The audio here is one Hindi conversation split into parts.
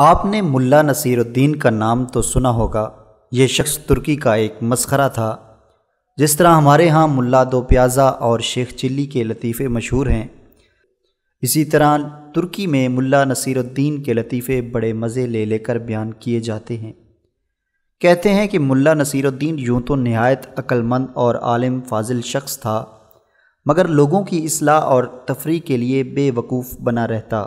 आपने मुल्ला नसीरुद्दीन का नाम तो सुना होगा ये शख्स तुर्की का एक मसखरा था जिस तरह हमारे यहाँ मुल्ला दो प्याज़ा और शेख चिल्ली के लतीफ़े मशहूर हैं इसी तरह तुर्की में मुल्ला नसीरुद्दीन के लतीफ़े बड़े मज़े ले लेकर बयान किए जाते हैं कहते हैं कि मुल्ला नसीरुद्दीन यूँ तो नहायत अक्लमंद और आलिम फाजिल शख्स था मगर लोगों की असलाह और तफरी के लिए बेवकूफ़ बना रहता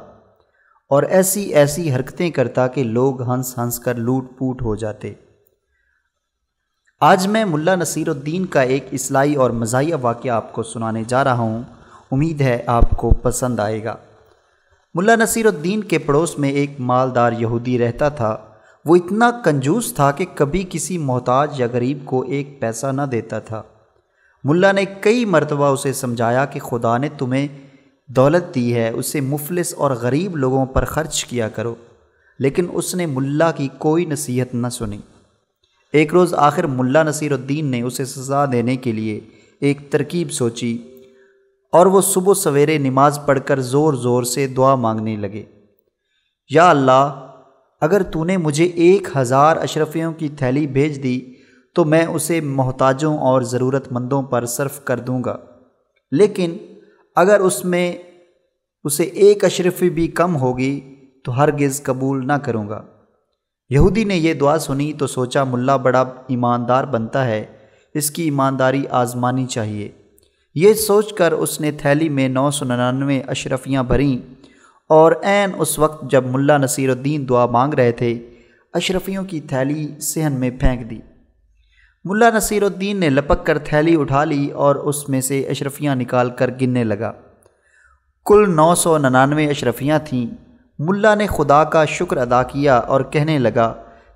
और ऐसी ऐसी हरकतें करता कि लोग हंस हंस कर लूट पूट हो जाते आज मैं मुल्ला नसीरुद्दीन का एक इसलाई और मजाया वाक्य आपको सुनाने जा रहा हूँ उम्मीद है आपको पसंद आएगा मुल्ला नसीरुद्दीन के पड़ोस में एक मालदार यहूदी रहता था वो इतना कंजूस था कि कभी किसी मोहताज या गरीब को एक पैसा न देता था मुल्ला ने कई मरतबा उसे समझाया कि खुदा ने तुम्हें दौलत दी है उसे मुफलिस और गरीब लोगों पर खर्च किया करो लेकिन उसने मुल्ला की कोई नसीहत न सुनी एक रोज़ आखिर मुल्ला नसीरुद्दीन ने उसे सज़ा देने के लिए एक तरकीब सोची और वो सुबह सवेरे नमाज़ पढ़कर ज़ोर ज़ोर से दुआ मांगने लगे या अल्लाह अगर तूने मुझे एक हज़ार अशरफियों की थैली भेज दी तो मैं उसे मोहताजों और ज़रूरतमंदों पर सर्फ कर दूँगा लेकिन अगर उसमें उसे एक अशरफी भी कम होगी तो हरगिज़ कबूल ना करूँगा यहूदी ने यह दुआ सुनी तो सोचा मुल्ला बड़ा ईमानदार बनता है इसकी ईमानदारी आजमानी चाहिए सोच सोचकर उसने थैली में नौ सौ निन्यानवे अशरफियाँ भरीं और एन उस वक्त जब मुल्ला नसीरुद्दीन दुआ मांग रहे थे अशरफियों की थैली सहन में फेंक दी मुल्ला नसीरुद्दीन ने लपक कर थैली उठा ली और उसमें से अशरफियाँ निकाल कर गिनने लगा कुल नौ सौ ननानवे अशरफियाँ थीं मुल्ला ने खुदा का शुक्र अदा किया और कहने लगा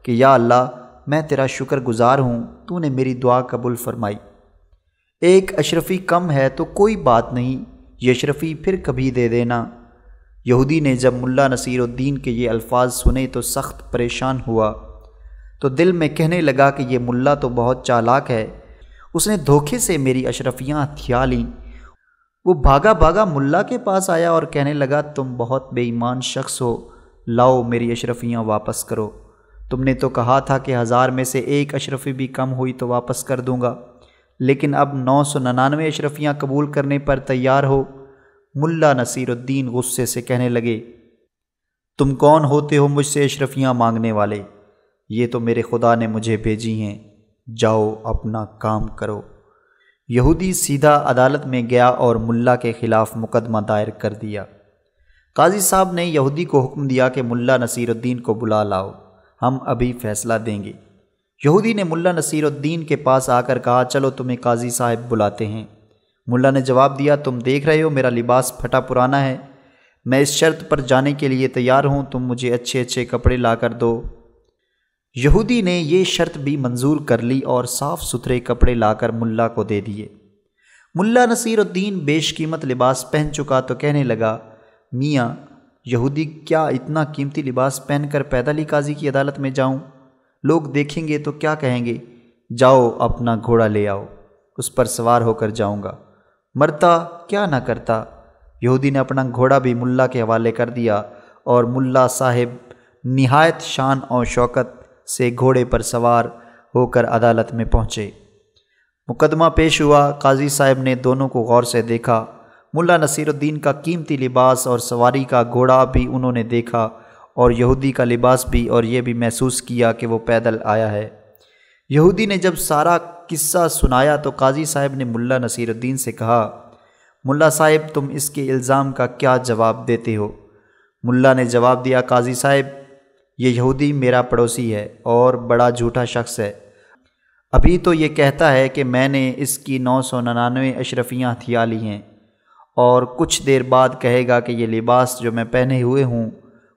कि या अल्लाह मैं तेरा शुक्र गुज़ार हूँ तूने मेरी दुआ कबूल फरमाई एक अशरफी कम है तो कोई बात नहीं ये अशरफी फिर कभी दे देना यहूदी ने जब मुल्ला नसीरुद्दीन के ये अल्फाज सुने तो सख्त परेशान हुआ तो दिल में कहने लगा कि ये मुल्ला तो बहुत चालाक है उसने धोखे से मेरी अशरफियाँ हथिया लीं वो भागा भागा मुल्ला के पास आया और कहने लगा तुम बहुत बेईमान शख्स हो लाओ मेरी अशरफियाँ वापस करो तुमने तो कहा था कि हज़ार में से एक अशरफी भी कम हुई तो वापस कर दूँगा लेकिन अब नौ सौ ननानवे अशरफियाँ कबूल करने पर तैयार हो मुल्ला नसीरुद्दीन गुस्से से कहने लगे तुम कौन होते हो मुझसे अशरफियाँ मांगने वाले ये तो मेरे खुदा ने मुझे भेजी हैं जाओ अपना काम करो यहूदी सीधा अदालत में गया और मुल्ला के ख़िलाफ़ मुकदमा दायर कर दिया काजी साहब ने यहूदी को हुक्म दिया कि मुल्ला नसीरुद्दीन को बुला लाओ हम अभी फ़ैसला देंगे यहूदी ने मुल्ला नसीरुद्दीन के पास आकर कहा चलो तुम्हें काजी साहब बुलाते हैं मुल्ला ने जवाब दिया तुम देख रहे हो मेरा लिबास फटा पुराना है मैं इस शर्त पर जाने के लिए तैयार हूँ तुम मुझे अच्छे अच्छे कपड़े ला कर दो यहूदी ने यह शर्त भी मंजूर कर ली और साफ सुथरे कपड़े लाकर मुल्ला को दे दिए मुल्ला नसीरुद्दीन बेशकीमत लिबास पहन चुका तो कहने लगा मियाँ यहूदी क्या इतना कीमती लिबास पहनकर पैदल ही काजी की अदालत में जाऊं? लोग देखेंगे तो क्या कहेंगे जाओ अपना घोड़ा ले आओ उस पर सवार होकर जाऊंगा मरता क्या ना करता यहूदी ने अपना घोड़ा भी मुल्ला के हवाले कर दिया और मुल्ला साहिब निहायत शान और शौकत से घोड़े पर सवार होकर अदालत में पहुँचे मुकदमा पेश हुआ काजी साहब ने दोनों को गौर से देखा मुल्ला नसीरुद्दीन का कीमती लिबास और सवारी का घोड़ा भी उन्होंने देखा और यहूदी का लिबास भी और ये भी महसूस किया कि वो पैदल आया है यहूदी ने जब सारा किस्सा सुनाया तो काजी साहब ने मुल्ला नसीरुद्दीन से कहा मुल्ला साहब तुम इसके इल्ज़ाम का क्या जवाब देते हो मुल्ला ने जवाब दिया काजी साहब ये यहूदी मेरा पड़ोसी है और बड़ा झूठा शख्स है अभी तो ये कहता है कि मैंने इसकी नौ सौ निन्यानवे अशरफियाँ हथिया ली हैं और कुछ देर बाद कहेगा कि ये लिबास जो मैं पहने हुए हूँ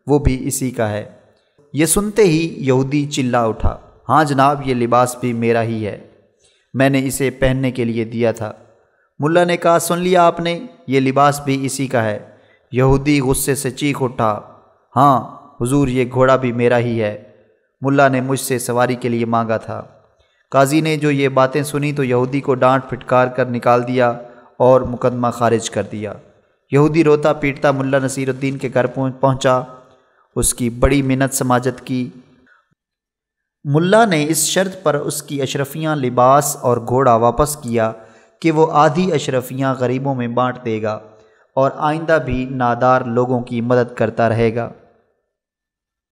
वो भी इसी का है ये सुनते ही यहूदी चिल्ला उठा हाँ जनाब ये लिबास भी मेरा ही है मैंने इसे पहनने के लिए दिया था मुल्ला ने कहा सुन लिया आपने ये लिबास भी इसी का है यहूदी गुस्से से चीख उठा हाँ हुजूर ये घोड़ा भी मेरा ही है मुल्ला ने मुझसे सवारी के लिए मांगा था काजी ने जो ये बातें सुनी तो यहूदी को डांट फिटकार कर निकाल दिया और मुकदमा खारिज कर दिया यहूदी रोता पीटता मुल्ला नसीरुद्दीन के घर पहुंचा उसकी बड़ी मिन्नत समाजत की मुल्ला ने इस शर्त पर उसकी अशरफियाँ लिबास और घोड़ा वापस किया कि वो आधी अशरफियाँ गरीबों में बांट देगा और आइंदा भी नादार लोगों की मदद करता रहेगा